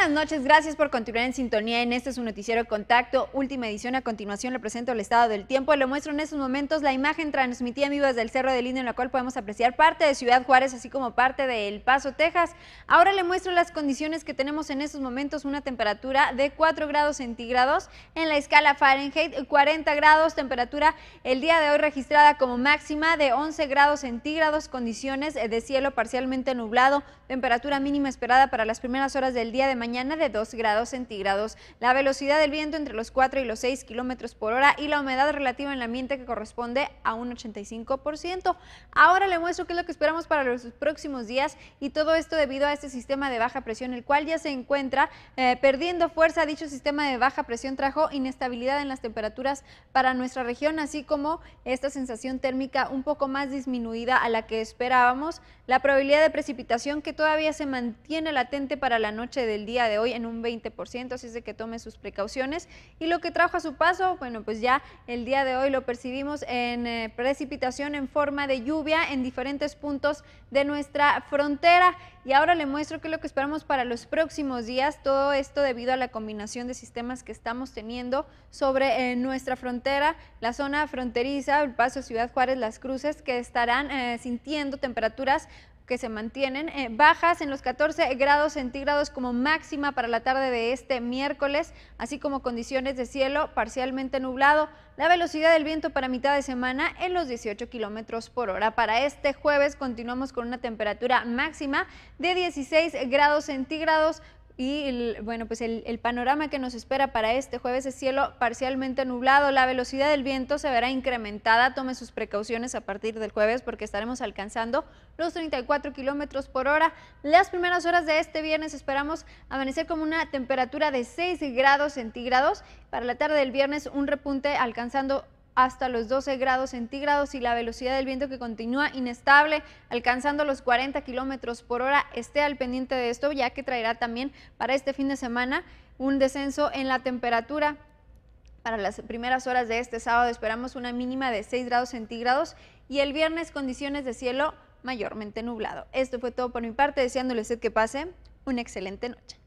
buenas noches, gracias por continuar en sintonía en este es su noticiero Contacto, última edición. A continuación le presento el estado del tiempo. Le muestro en estos momentos la imagen transmitida en vivo desde el Cerro del Indio, en la cual podemos apreciar parte de Ciudad Juárez, así como parte del Paso, Texas. Ahora le muestro las condiciones que tenemos en estos momentos, una temperatura de 4 grados centígrados en la escala Fahrenheit, 40 grados, temperatura el día de hoy registrada como máxima de 11 grados centígrados, condiciones de cielo parcialmente nublado, temperatura mínima esperada para las primeras horas del día de mañana mañana de 2 grados centígrados. La velocidad del viento entre los 4 y los 6 kilómetros por hora y la humedad relativa en el ambiente que corresponde a un 85%. Ahora le muestro qué es lo que esperamos para los próximos días y todo esto debido a este sistema de baja presión, el cual ya se encuentra eh, perdiendo fuerza. Dicho sistema de baja presión trajo inestabilidad en las temperaturas para nuestra región, así como esta sensación térmica un poco más disminuida a la que esperábamos. La probabilidad de precipitación que todavía se mantiene latente para la noche del día de hoy en un 20%, así es de que tome sus precauciones. Y lo que trajo a su paso, bueno, pues ya el día de hoy lo percibimos en eh, precipitación en forma de lluvia en diferentes puntos de nuestra frontera. Y ahora le muestro qué es lo que esperamos para los próximos días, todo esto debido a la combinación de sistemas que estamos teniendo sobre eh, nuestra frontera, la zona fronteriza, el paso Ciudad Juárez, Las Cruces, que estarán eh, sintiendo temperaturas que se mantienen eh, bajas en los 14 grados centígrados como máxima para la tarde de este miércoles, así como condiciones de cielo parcialmente nublado. La velocidad del viento para mitad de semana en los 18 kilómetros por hora. Para este jueves continuamos con una temperatura máxima de 16 grados centígrados y bueno, pues el, panorama que nos espera para este jueves es cielo parcialmente nublado. La velocidad del viento se verá incrementada. Tome sus precauciones a partir del jueves porque estaremos alcanzando los 34 kilómetros por hora. Las primeras horas de este viernes esperamos amanecer con una temperatura de 6 grados centígrados. Para la tarde del viernes, un repunte alcanzando hasta los 12 grados centígrados y la velocidad del viento que continúa inestable, alcanzando los 40 kilómetros por hora. Esté al pendiente de esto, ya que traerá también para este fin de semana un descenso en la temperatura. Para las primeras horas de este sábado esperamos una mínima de 6 grados centígrados y el viernes condiciones de cielo mayormente nublado. Esto fue todo por mi parte, deseándoles que pase una excelente noche.